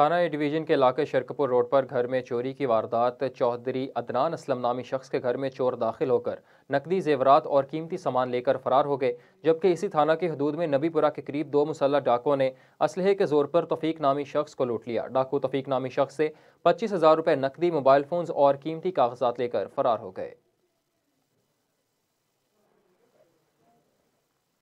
थाना डिवीजन के इलाके शर्कपुर रोड पर घर में चोरी की वारदात चौधरी अदनान असलम नामी शख्स के घर में चोर दाखिल होकर नकदी जेवरात और कीमती सामान लेकर फरार हो गए जबकि इसी थाना की हदूद में नबीपुरा के करीब दो मुसल्ह डाकुओं ने असलहे के जोर पर तफीक नामी शख्स को लूट लिया डाकू तफीक नामी शख्स से पच्चीस हज़ार रुपये नकदी मोबाइल फ़ोन और कीमती कागजात लेकर फरार हो गए